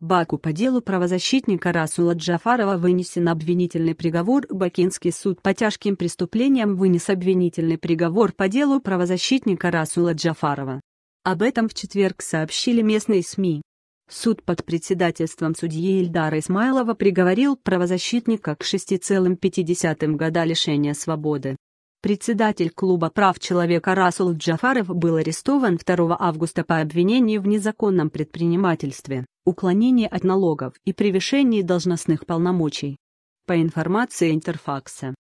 Баку по делу правозащитника Расула Джафарова вынесен обвинительный приговор. Бакинский суд по тяжким преступлениям вынес обвинительный приговор по делу правозащитника Расула Джафарова. Об этом в четверг сообщили местные СМИ. Суд под председательством судьи Ильдара Исмаилова приговорил правозащитника к 6,5 года лишения свободы. Председатель клуба прав человека Расул Джафаров был арестован 2 августа по обвинению в незаконном предпринимательстве уклонении от налогов и превышении должностных полномочий. По информации Интерфакса.